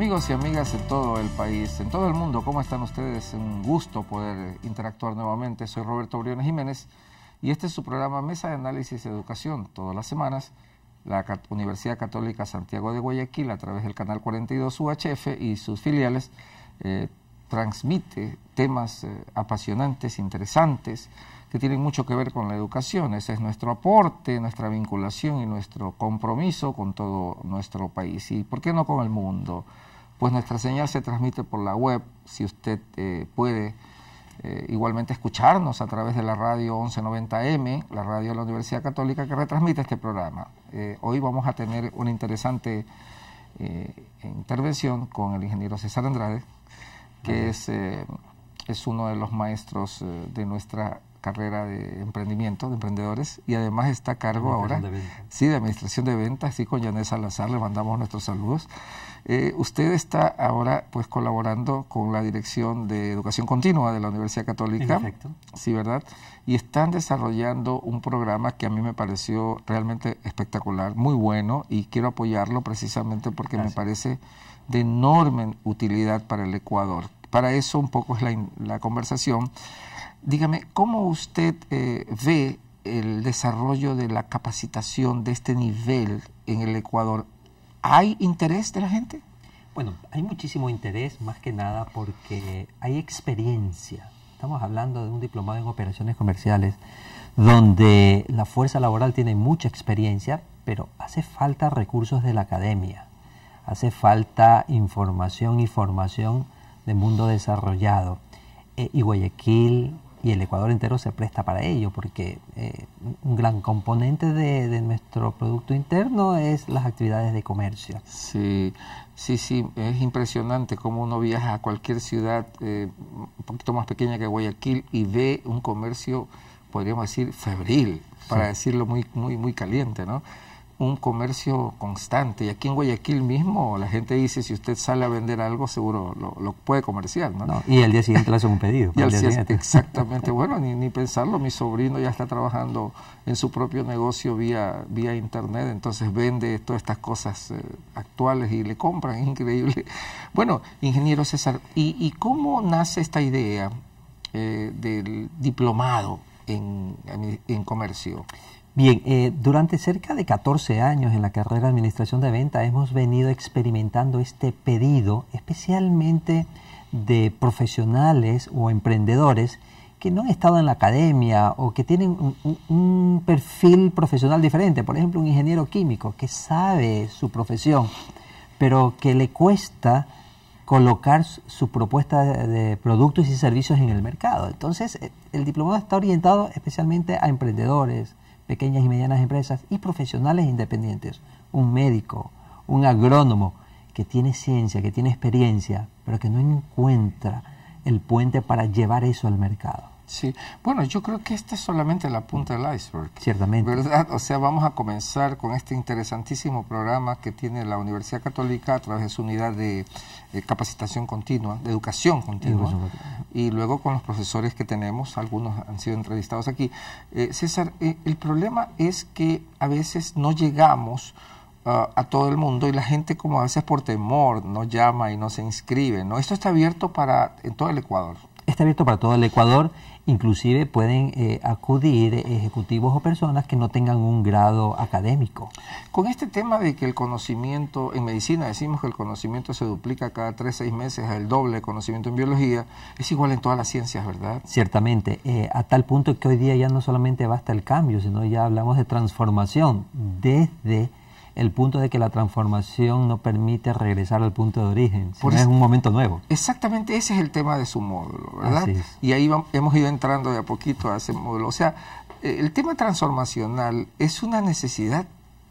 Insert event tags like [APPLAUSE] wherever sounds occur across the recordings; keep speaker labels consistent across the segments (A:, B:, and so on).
A: Amigos y amigas en todo el país, en todo el mundo, ¿cómo están ustedes? Un gusto poder interactuar nuevamente. Soy Roberto Briones Jiménez y este es su programa Mesa de Análisis de Educación. Todas las semanas, la Universidad Católica Santiago de Guayaquil, a través del canal 42 UHF y sus filiales, eh, transmite temas eh, apasionantes, interesantes, que tienen mucho que ver con la educación. Ese es nuestro aporte, nuestra vinculación y nuestro compromiso con todo nuestro país. ¿Y por qué no con el mundo? pues nuestra señal se transmite por la web, si usted eh, puede. Eh, igualmente escucharnos a través de la radio 1190M, la radio de la Universidad Católica que retransmite este programa. Eh, hoy vamos a tener una interesante intervención con el ingeniero César Andrade, que es, es, uno de los maestros de nuestra carrera de emprendimiento, de emprendedores, y además está a cargo ahora, de sí, de administración de ventas, sí, con Janet Salazar, le mandamos nuestros saludos. Eh, usted está ahora pues colaborando con la Dirección de Educación Continua de la Universidad Católica. Sí, ¿verdad? Y están desarrollando un programa que a mí me pareció realmente espectacular, muy bueno, y quiero apoyarlo precisamente porque me parece de enorme utilidad para el Ecuador. Para eso un poco es la, la conversación. Dígame, ¿cómo usted eh, ve el desarrollo de la capacitación de este nivel en el Ecuador? ¿Hay interés de la gente?
B: Bueno, hay muchísimo interés, más que nada porque hay experiencia. Estamos hablando de un diplomado en operaciones comerciales, donde la fuerza laboral tiene mucha experiencia, pero hace falta recursos de la academia, hace falta información y formación de mundo desarrollado. Eh, y Guayaquil, y el Ecuador entero se presta para ello, porque eh, un gran componente de,
A: nuestro Producto Interno es las actividades de comercio. Sí, sí, sí, es impresionante cómo uno viaja a cualquier ciudad eh, un poquito más pequeña que Guayaquil y ve un comercio, podríamos decir, febril, para decirlo muy, muy, muy caliente, ¿no? un comercio constante. Y aquí en Guayaquil mismo la gente dice, si usted sale a vender algo, seguro lo, puede comerciar. ¿no? y
B: al día siguiente le hace un pedido. Pues,
A: exactamente. [LAUGHS] bueno, ni, ni, pensarlo, mi sobrino ya está trabajando en su propio negocio vía, vía internet, entonces vende todas estas cosas eh, actuales y le compran, es increíble. Bueno, ingeniero César, ¿y, cómo nace esta idea eh, del diplomado en, en comercio? Bien, eh, durante
B: cerca de 14 años en la carrera de administración de venta hemos venido experimentando este pedido, especialmente de profesionales o emprendedores que no han estado en la academia o que tienen un perfil profesional diferente, por ejemplo, un ingeniero químico que sabe su profesión, pero que le cuesta colocar su propuesta de productos y servicios en el mercado. Entonces, eh, el diplomado está orientado especialmente a emprendedores, pequeñas y medianas empresas y profesionales independientes, un médico, un agrónomo que tiene ciencia, que tiene experiencia, pero que no encuentra el puente para llevar eso al mercado.
A: Sí, bueno, yo creo que esta es solamente la punta del iceberg. Ciertamente. ¿Verdad? O sea, vamos a comenzar con este interesantísimo programa que tiene la Universidad Católica a través de su unidad de eh, capacitación continua, de educación continua, y luego con los profesores que tenemos, algunos han sido entrevistados aquí. Eh, César, eh, el problema es que a veces no llegamos ah, a todo el mundo y la gente como a veces por temor no llama y no se inscribe. ¿no? Esto está abierto para en todo el Ecuador
B: está abierto para todo el Ecuador. Inclusive pueden eh, acudir ejecutivos o personas que no tengan un grado académico.
A: Con este tema de que el conocimiento, en medicina decimos que el conocimiento se duplica cada tres, seis meses, el doble conocimiento en biología, es igual en todas las ciencias, ¿verdad?
B: Ciertamente, eh, a tal punto que hoy día ya no solamente basta el cambio, sino ya hablamos de transformación desde el punto de que la transformación no permite regresar al punto de origen, sino es, un momento nuevo.
A: Exactamente, ese es el tema de su módulo, ¿verdad? Y ahí hemos ido entrando de a poquito a ese módulo. O sea, eh, el tema transformacional es una necesidad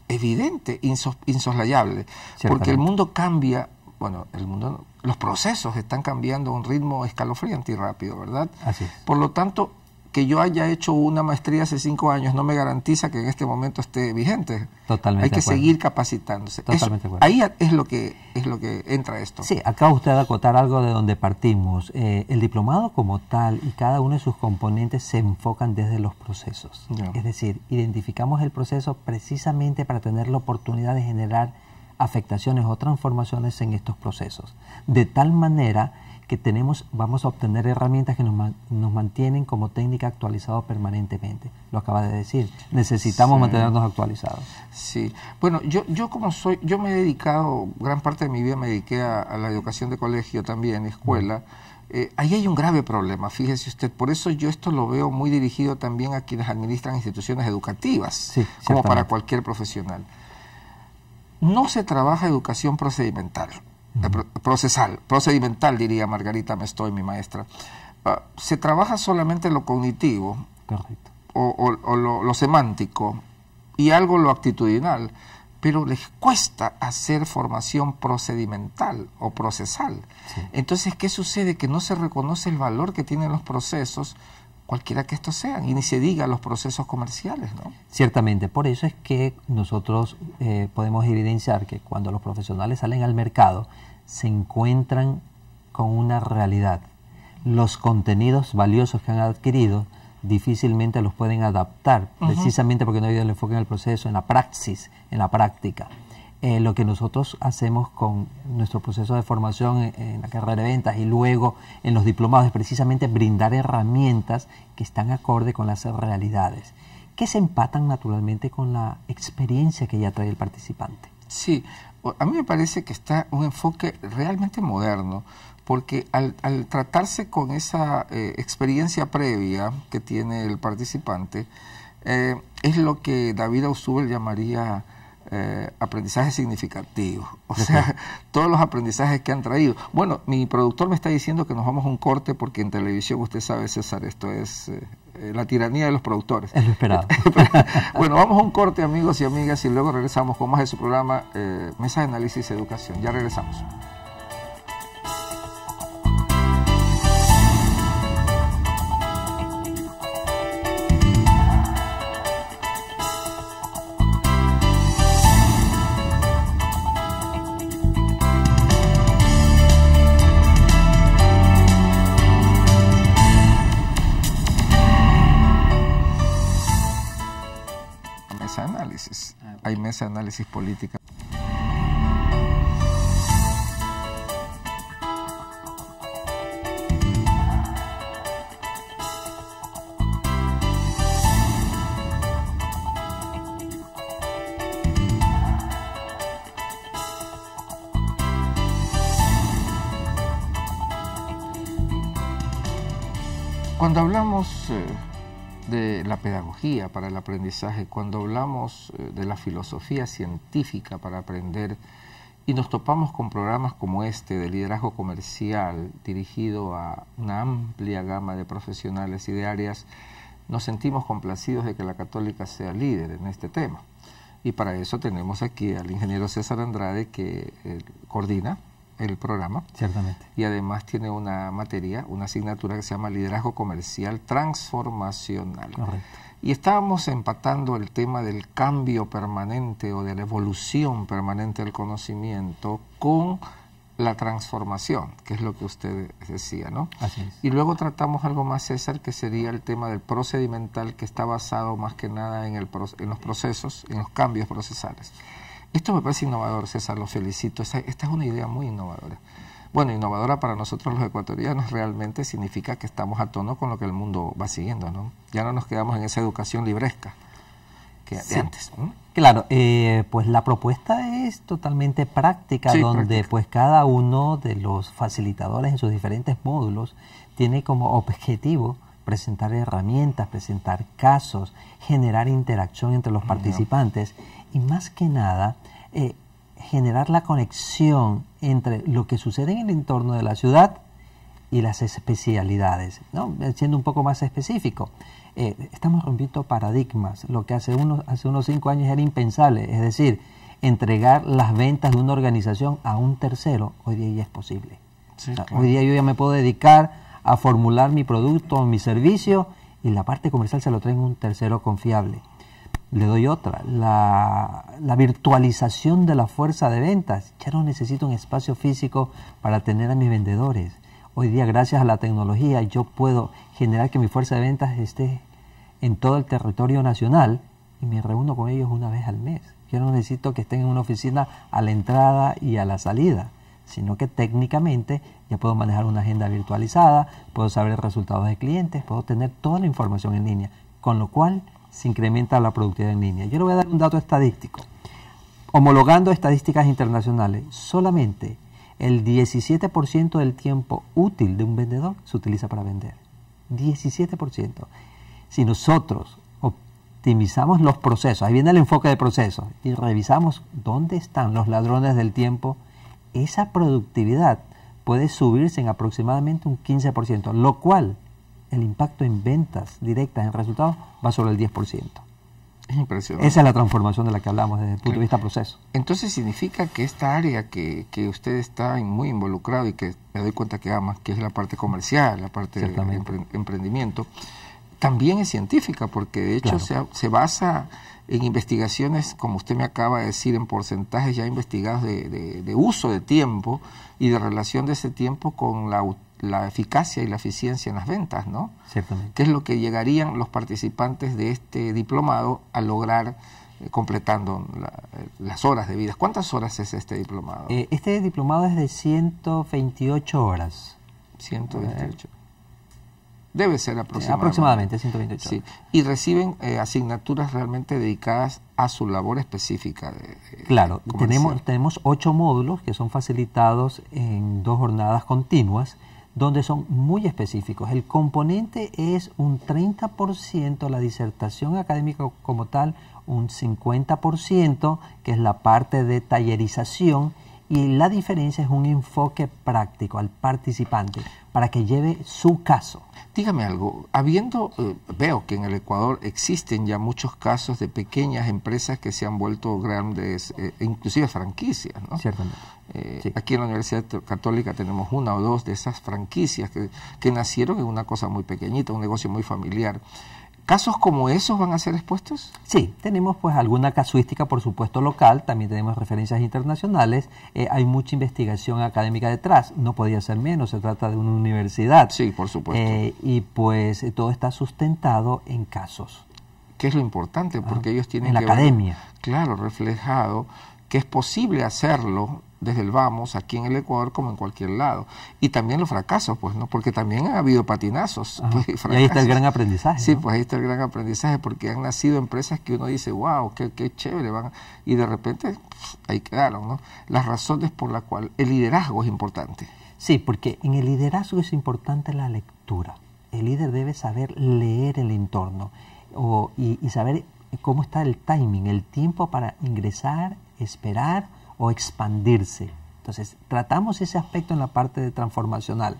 A: evidente, insoslayable, porque el mundo cambia, bueno, el mundo, los procesos están cambiando a un ritmo escalofriante y rápido, ¿verdad? Así es. Por lo tanto, que yo haya hecho una maestría hace cinco años no me garantiza que en este momento esté vigente. Totalmente. Hay que seguir capacitándose. Totalmente ahí es lo que es lo que entra esto.
B: Sí, acaba usted de acotar algo de donde partimos. Eh, el diplomado como tal y cada uno de sus componentes se enfocan desde los procesos. Es decir, identificamos el proceso precisamente para tener la oportunidad de generar afectaciones o transformaciones en estos procesos. De tal manera que tenemos, vamos a obtener herramientas que nos, nos mantienen como técnica actualizados permanentemente. Lo acaba de decir, necesitamos mantenernos actualizados.
A: Sí, bueno, yo, yo como soy, yo me he dedicado, gran parte de mi vida me dediqué a, la educación de colegio también, escuela. Eh, ahí hay un grave problema, fíjese usted. Por eso yo esto lo veo muy dirigido también a quienes administran instituciones educativas, como para cualquier profesional. No se trabaja educación procedimental procesal, procedimental, diría Margarita me estoy mi maestra. Ah, ¿Se trabaja solamente lo cognitivo o, lo, semántico y algo lo actitudinal? Pero les cuesta hacer formación procedimental o procesal. Entonces, ¿qué sucede? Que no se reconoce el valor que tienen los procesos cualquiera que estos sean, y ni se diga los procesos comerciales. ¿no? Ciertamente, por eso es
B: que nosotros eh, podemos evidenciar que cuando los profesionales salen al mercado, se encuentran con una realidad. Los contenidos valiosos que han adquirido difícilmente los pueden adaptar, precisamente porque no habido el enfoque en el proceso, en la praxis, en la práctica. Eh, lo que nosotros hacemos con nuestro proceso de formación en, la carrera de ventas y luego en los diplomados es precisamente brindar herramientas que están acorde con las realidades, que se empatan naturalmente con la
A: experiencia que ya trae el participante. Sí, a mí me parece que está un enfoque realmente moderno, porque al, tratarse con esa eh, experiencia previa que tiene el participante, eh, es lo que David Ausubel llamaría eh, aprendizajes significativos, [LAUGHS] o sea, [LAUGHS] todos los aprendizajes que han traído. Bueno, mi productor me está diciendo que nos vamos a un corte porque en televisión, usted sabe, César, esto es eh, la tiranía de los productores. Es [LAUGHS] bueno, vamos a un corte, amigos y amigas, y luego regresamos con más de su programa eh, Mesa de Análisis y Educación. Ya regresamos. hay mesa análisis política. Cuando hablamos eh, de la pedagogía para el aprendizaje, cuando hablamos eh, de la filosofía científica para aprender y nos topamos con programas como este de liderazgo comercial dirigido a una amplia gama de profesionales y de áreas, nos sentimos complacidos de que la católica sea líder en este tema. Y para eso tenemos aquí al ingeniero César Andrade que eh, coordina el programa. Ciertamente. Y además tiene una materia, una asignatura que se llama Liderazgo Comercial Transformacional. Correcto. Y estábamos empatando el tema del cambio permanente o de la evolución permanente del conocimiento con la transformación, que es lo que usted decía, ¿no? Así es. Y luego tratamos algo más, César, que sería el tema del procedimental, que está basado más que nada en, en los procesos, en los cambios procesales. Esto me parece innovador, César, lo felicito. Esta, es una idea muy innovadora. Bueno, innovadora para nosotros los ecuatorianos realmente significa que estamos a tono con lo que el mundo va siguiendo, ¿no? Ya no nos quedamos en esa educación libresca antes. Claro, eh, pues la propuesta
B: es totalmente práctica, donde pues cada uno de los facilitadores en sus diferentes módulos tiene como objetivo presentar herramientas, presentar casos, generar interacción entre los participantes y más que nada eh, generar la conexión entre lo que sucede en el entorno de la ciudad y las especialidades. Siendo un poco más específico, eh, estamos rompiendo paradigmas, lo que hace unos, hace unos cinco años era impensable, es decir, entregar las ventas de una organización a un tercero, hoy día ya es posible. Hoy día yo ya me puedo dedicar a formular mi producto mi servicio y la parte comercial se lo traigo a un tercero confiable. Le doy otra, la, virtualización de la fuerza de ventas. Ya no necesito un espacio físico para tener a mis vendedores. Hoy día, gracias a la tecnología, yo puedo generar que mi fuerza de ventas esté en todo el territorio nacional y me reúno con ellos una vez al mes. Yo no necesito que estén en una oficina a la entrada y a la salida, sino que técnicamente ya puedo manejar una agenda virtualizada, puedo saber resultados de clientes, puedo tener toda la información en línea, con lo cual se incrementa la productividad en línea. Yo le voy a dar un dato estadístico. Homologando estadísticas internacionales, solamente el 17% del tiempo útil de un vendedor se utiliza para vender. 17%. Si nosotros optimizamos los procesos, ahí viene el enfoque de procesos, y revisamos dónde están los ladrones del tiempo, esa productividad puede subirse en aproximadamente un 15%, lo cual el impacto en ventas directas, en resultados, va sobre el 10%.
A: Es impresionante. Esa es la
B: transformación de la que hablamos desde el punto de vista proceso.
A: Entonces significa que esta área que, usted está muy involucrado y que me doy cuenta que ama, que es la parte comercial, la parte de emprendimiento, también es científica, porque de hecho se, basa en investigaciones, como usted me acaba de decir, en porcentajes ya investigados de, uso de tiempo y de relación de ese tiempo con la la eficacia y la eficiencia en las ventas, ¿no? Ciertamente. ¿Qué es lo que llegarían los participantes de este diplomado a lograr eh, completando eh, las horas de vida. ¿Cuántas horas es este diplomado? Eh, este diplomado es de
B: 128 horas. 128.
A: Debe ser aproximadamente. Aproximadamente, 128. Sí. Y reciben asignaturas realmente dedicadas a su labor específica. claro,
B: tenemos ocho módulos que son facilitados en dos jornadas continuas donde son muy específicos. El componente es un 30%, la disertación académica como tal, un 50%, que es la parte de tallerización, y la diferencia es un enfoque
A: práctico al participante para que lleve su caso. Dígame algo, habiendo, eh, veo que en el Ecuador existen ya muchos casos de pequeñas empresas que se han vuelto grandes, eh, e inclusive franquicias, ¿no? Ciertamente. Eh, aquí en la Universidad Católica tenemos una o dos de esas franquicias que, que nacieron en una cosa muy pequeñita, un negocio muy familiar. ¿Casos como esos van a ser expuestos? Sí, tenemos pues alguna casuística,
B: por supuesto, local, también tenemos referencias internacionales, eh, hay mucha investigación académica detrás, no podía ser menos, se trata de una universidad. Sí, por supuesto. Eh, y pues eh, todo está sustentado en casos.
A: ¿Qué es lo importante, porque ah, ellos tienen... En la academia. claro, reflejado que es posible hacerlo desde el vamos, aquí en el Ecuador como en cualquier lado. Y también los fracasos, pues, ¿no? Porque también ha habido patinazos. Pues, ahí está el gran aprendizaje. Sí, pues ahí está el gran aprendizaje, porque han nacido empresas que uno dice, wow, qué, chévere, van. Y de repente ahí quedaron, ¿no? Las razones por las cuales el liderazgo es importante. Sí, porque
B: en el liderazgo es importante la
A: lectura.
B: El líder debe saber leer el entorno o, y saber cómo está el timing, el tiempo para ingresar, esperar, o expandirse. Entonces, tratamos ese aspecto en la parte de transformacional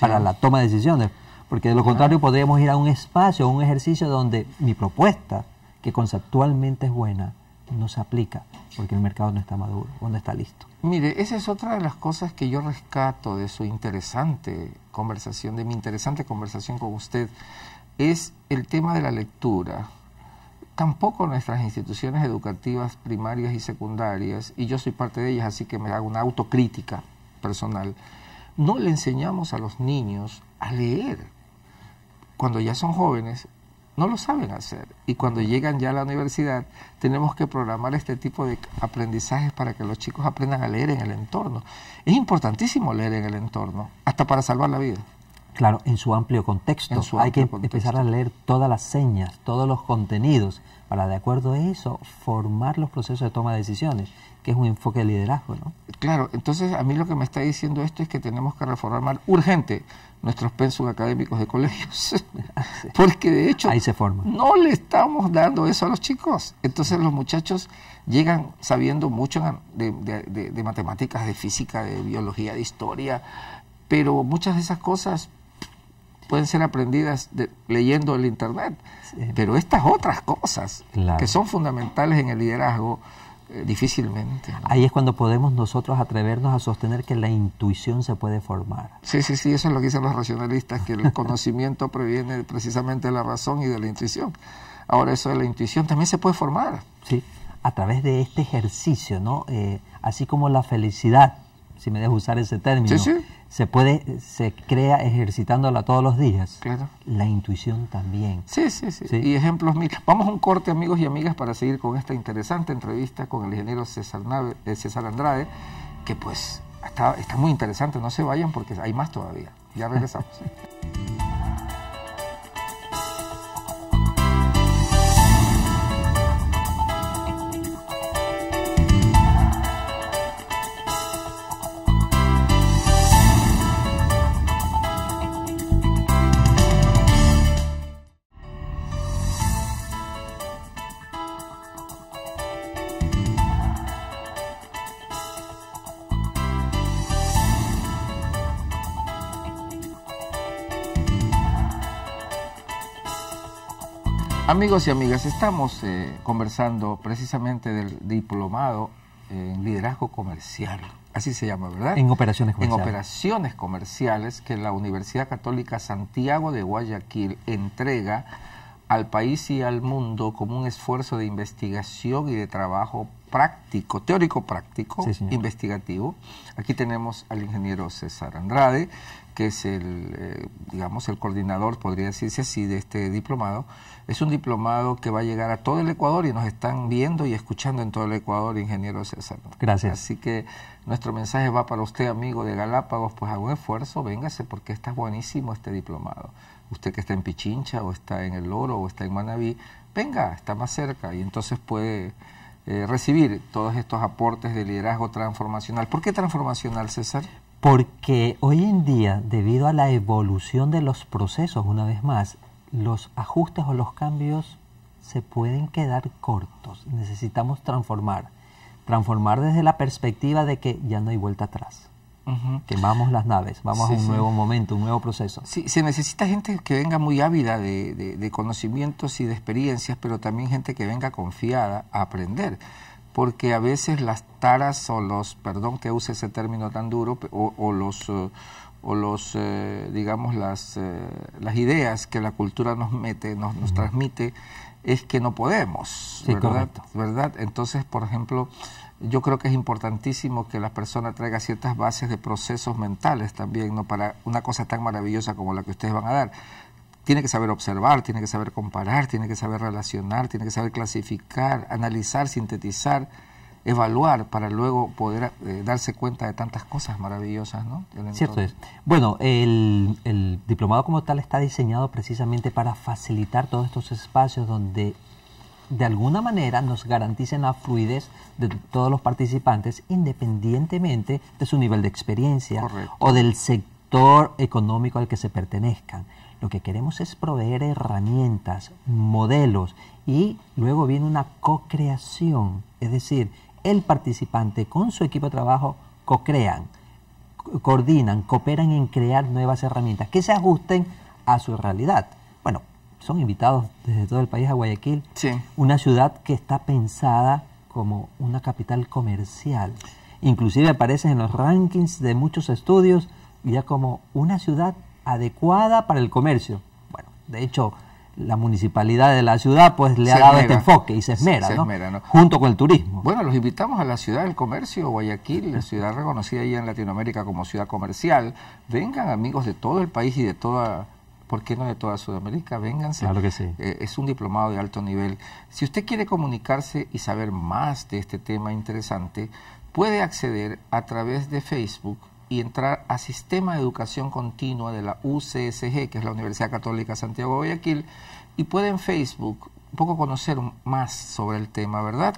B: para la toma de decisiones, porque de lo contrario podríamos ir a un espacio, a un ejercicio donde mi propuesta, que conceptualmente es buena, no se aplica, porque el mercado no está maduro no está listo.
A: Mire, esa es otra de las cosas que yo rescato de su interesante conversación, de mi interesante conversación con usted, es el tema de la lectura tampoco nuestras instituciones educativas primarias y secundarias, y yo soy parte de ellas, así que me hago una autocrítica personal, no le enseñamos a los niños a leer. Cuando ya son jóvenes, no lo saben hacer. Y cuando llegan ya a la universidad, tenemos que programar este tipo de aprendizajes para que los chicos aprendan a leer en el entorno. Es importantísimo leer en el entorno, hasta para salvar la vida. Claro, en su amplio contexto. Hay que empezar
B: a leer todas las señas, todos los contenidos, para de acuerdo a eso formar los
A: procesos de toma de decisiones, que es un enfoque de liderazgo, ¿no? Claro, entonces a mí lo que me está diciendo esto es que tenemos que reformar urgente nuestros pensos académicos de colegios, [LAUGHS] ah, porque de hecho no le estamos dando eso a los chicos. Entonces los muchachos llegan sabiendo mucho de matemáticas, de física, de biología, de historia, pero muchas de esas cosas pueden ser aprendidas leyendo el Internet. Pero estas otras cosas que son fundamentales en el liderazgo, eh, difícilmente.
B: Ahí es cuando podemos nosotros atrevernos a sostener que la intuición
A: se puede formar. Sí, sí, sí, eso es lo que dicen los racionalistas, que el [LAUGHS] conocimiento previene precisamente de la razón y de la intuición. Ahora eso de la intuición también se puede formar. Sí, a
B: través de este ejercicio, ¿no? Eh, así como la felicidad, si me dejo usar ese término. Sí, sí se puede, se crea ejercitándola todos los días. Claro. La intuición también.
A: Sí, sí, sí, Y ejemplos mil. Vamos a un corte, amigos y amigas, para seguir con esta interesante entrevista con el ingeniero César, eh, Andrade, que pues está, está muy interesante. No se vayan porque hay más todavía. Ya regresamos. [LAUGHS] Amigos y amigas, estamos eh, conversando precisamente del diplomado en liderazgo comercial, así se llama, ¿verdad? En
B: operaciones comerciales. En
A: operaciones comerciales que la Universidad Católica Santiago de Guayaquil entrega al país y al mundo como un esfuerzo de investigación y de trabajo práctico, teórico práctico, investigativo. Aquí tenemos al ingeniero César Andrade, que es el, eh, digamos, el coordinador, podría decirse así, de este diplomado. Es un diplomado que va a llegar a todo el Ecuador y nos están viendo y escuchando en todo el Ecuador, ingeniero César. Gracias. Así que nuestro mensaje va para usted, amigo de Galápagos, pues haga un esfuerzo, véngase porque está buenísimo este diplomado. Usted que está en Pichincha o está en El Oro o está en Manabí, venga, está más cerca y entonces puede eh, recibir todos estos aportes de liderazgo transformacional. ¿Por qué transformacional, César?
B: Porque hoy en día, debido a la evolución de los procesos, una vez más, los ajustes o los cambios se pueden quedar cortos. Necesitamos transformar. Transformar desde la perspectiva de que ya no hay vuelta atrás quemamos las naves, vamos a un nuevo
A: momento, un nuevo proceso. Sí, se necesita gente que venga muy ávida de, de, conocimientos y de experiencias, pero también gente que venga confiada a aprender porque a veces las taras o los, perdón que use ese término tan duro, o, los, eh, o los eh, digamos, las, eh, las ideas que la cultura nos mete, nos, nos transmite, es que no podemos, ¿verdad? ¿verdad? Entonces, por ejemplo, yo creo que es importantísimo que la persona traiga ciertas bases de procesos mentales también, ¿no? Para una cosa tan maravillosa como la que ustedes van a dar. Tiene que saber observar, tiene que saber comparar, tiene que saber relacionar, tiene que saber clasificar, analizar, sintetizar, evaluar para luego poder eh, darse cuenta de tantas cosas maravillosas, ¿no? Cierto es.
B: Bueno, el diplomado como tal está diseñado precisamente para facilitar todos estos espacios donde de alguna manera nos garanticen la fluidez de todos los participantes independientemente de su nivel de experiencia o del sector económico al que se pertenezcan. Lo que queremos es proveer herramientas, modelos y luego viene una co-creación, es decir, el participante con su equipo de trabajo co-crean, coordinan, cooperan en crear nuevas herramientas que se ajusten a su realidad son invitados desde todo el país a Guayaquil, una ciudad que está pensada como una capital comercial. Inclusive aparece en los rankings de muchos estudios ya como una ciudad adecuada para el comercio. Bueno, de hecho, la municipalidad de la ciudad pues le ha dado este enfoque y se esmera, junto
A: con el turismo. Bueno, los invitamos a la ciudad del comercio, Guayaquil, la ciudad reconocida ya en Latinoamérica como ciudad comercial. Vengan amigos de todo el país y de toda ¿por qué no de toda Sudamérica? Vénganse. Claro que sí. Eh, es un diplomado de alto nivel. Si usted quiere comunicarse y saber más de este tema interesante, puede acceder a través de Facebook y entrar a Sistema de Educación Continua de la UCSG, que es la Universidad Católica Santiago de Guayaquil, y puede en Facebook un poco conocer más sobre el tema, ¿verdad?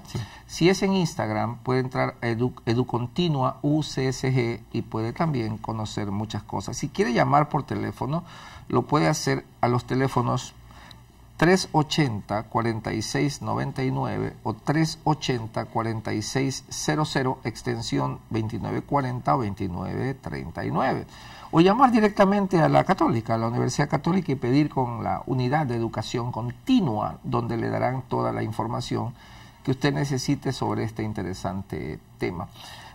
A: Si es en Instagram, puede entrar a edu, Educontinua UCSG y puede también conocer muchas cosas. Si quiere llamar por teléfono, lo puede hacer a los teléfonos 380-4699 o 380-4600 extensión 2940 o 2939. O llamar directamente a la católica, a la Universidad Católica y pedir con la unidad de educación continua donde le darán toda la información que usted necesite sobre este interesante tema.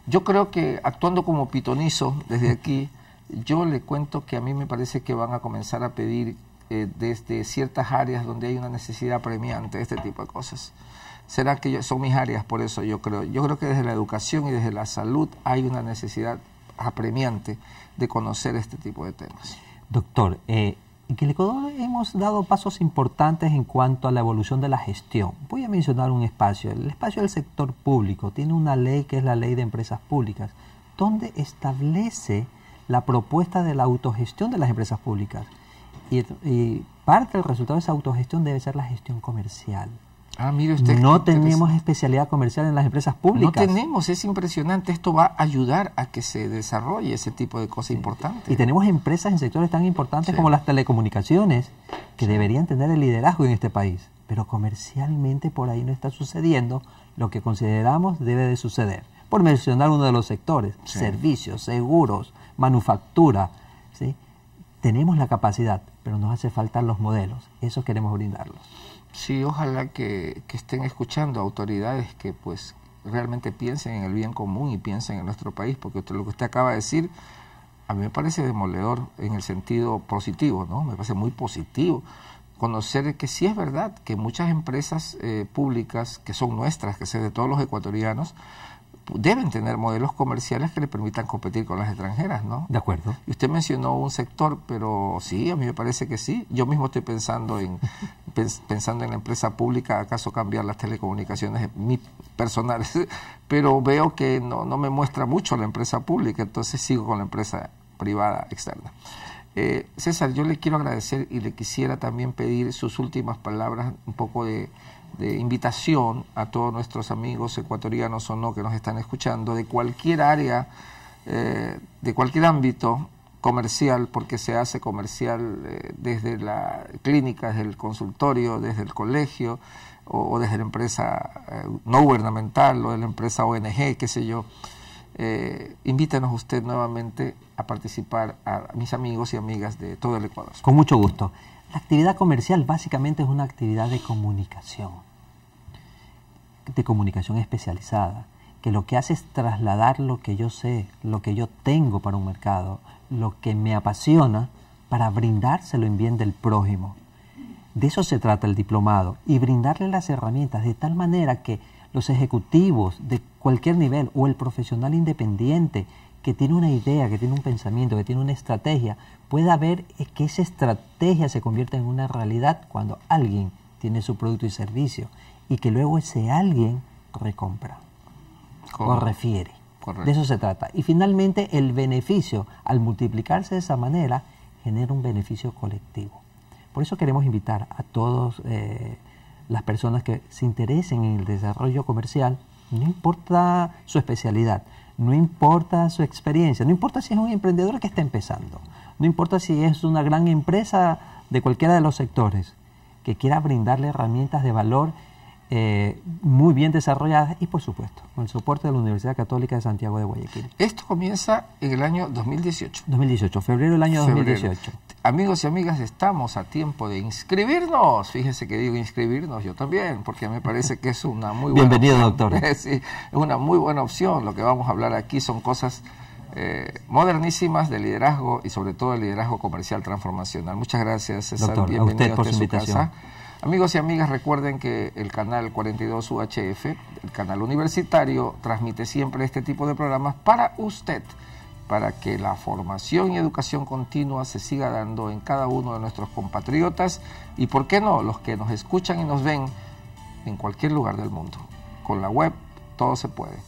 A: Yo creo que actuando como pitonizo desde aquí, yo le cuento que a mí me parece que van a comenzar a pedir eh, desde ciertas áreas donde hay una necesidad premiante este tipo de cosas. Será que son mis áreas, por eso yo creo. Yo creo que desde la educación y desde la salud hay una necesidad apremiante de conocer este tipo de temas.
B: Doctor, eh, en que hemos dado pasos importantes en cuanto a la evolución de la gestión. Voy a mencionar un espacio, el espacio del sector público. Tiene una ley que es la ley de empresas públicas, donde establece la propuesta de la autogestión de las empresas públicas. Y, parte del resultado de esa autogestión debe ser la gestión comercial.
A: Ah, mire usted,
B: no tenemos especialidad comercial en las empresas públicas. No
A: tenemos, es impresionante. Esto va a ayudar a que se desarrolle ese tipo de cosas importantes. Y tenemos empresas en sectores tan importantes como las telecomunicaciones, que deberían
B: tener el liderazgo en este país. Pero comercialmente por ahí no está sucediendo lo que consideramos debe de suceder. Por mencionar uno de los sectores, servicios, seguros, manufactura. ¿sí? Tenemos la capacidad, pero nos hace falta los modelos. Eso
A: queremos brindarlos. Sí, ojalá que, estén escuchando autoridades que pues realmente piensen en el bien común y piensen en nuestro país, porque lo que usted acaba de decir a mí me parece demoledor en el sentido positivo, ¿no? Me parece muy positivo conocer que sí es verdad que muchas empresas eh, públicas que son nuestras, que son de todos los ecuatorianos, deben tener modelos comerciales que le permitan competir con las extranjeras, ¿no? De acuerdo. usted mencionó un sector, pero sí, a mí me parece que sí. Yo mismo estoy pensando en [LAUGHS] pensando en la empresa pública, acaso cambiar las telecomunicaciones mi personales, [LAUGHS] pero veo que no, no me muestra mucho la empresa pública, entonces sigo con la empresa privada externa. Eh, César, yo le quiero agradecer y le quisiera también pedir sus últimas palabras, un poco de de invitación a todos nuestros amigos ecuatorianos o no que nos están escuchando de cualquier área, eh, de cualquier ámbito comercial, porque se hace comercial eh, desde la clínica, desde el consultorio, desde el colegio o, desde la empresa eh, no gubernamental o de la empresa ONG, qué sé yo. invítanos usted nuevamente a participar a mis amigos y amigas de todo el Ecuador.
B: Con mucho gusto. La actividad comercial básicamente es una actividad de comunicación, de comunicación especializada, que lo que hace es trasladar lo que yo sé, lo que yo tengo para un mercado, lo que me apasiona, para brindárselo en bien del prójimo. De eso se trata el diplomado y brindarle las herramientas de tal manera que los ejecutivos de cualquier nivel o el profesional independiente que tiene una idea, que tiene un pensamiento, que tiene una estrategia, pueda ver que esa estrategia se convierta en una realidad cuando alguien tiene su producto y servicio y que luego ese alguien recompra o refiere. De eso se trata. Y finalmente el beneficio, al multiplicarse de esa manera, genera un beneficio colectivo. Por eso queremos invitar a todas eh, las personas que se interesen en el desarrollo comercial, no importa su especialidad, no importa su experiencia, no importa si es un emprendedor que está empezando, no importa si es una gran empresa de cualquiera de los sectores, que quiera brindarle herramientas de valor eh, muy bien desarrolladas y, por supuesto, con el soporte de la Universidad Católica de Santiago de Guayaquil.
A: Esto comienza en el año 2018. 2018, febrero del año 2018. Amigos y amigas, estamos a tiempo de inscribirnos. Fíjese que digo inscribirnos yo también, porque me parece que es una muy buena Bienvenido, doctor. [LAUGHS] es una muy buena opción. Lo que vamos a hablar aquí son cosas eh, modernísimas de liderazgo y sobre todo de liderazgo comercial transformacional. Muchas gracias, César. Doctor, Bienvenido a usted por este su invitación. Casa. Amigos y amigas, recuerden que el canal 42 UHF, el canal universitario, transmite siempre este tipo de programas para usted para que la formación y educación continua se siga dando en cada uno de nuestros compatriotas y, por qué no, los que nos escuchan y nos ven en cualquier lugar del mundo. Con la web todo se puede.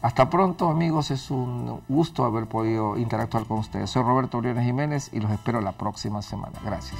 A: Hasta pronto amigos, es un gusto haber podido interactuar con ustedes. Soy Roberto Briones Jiménez y los espero la próxima semana. Gracias.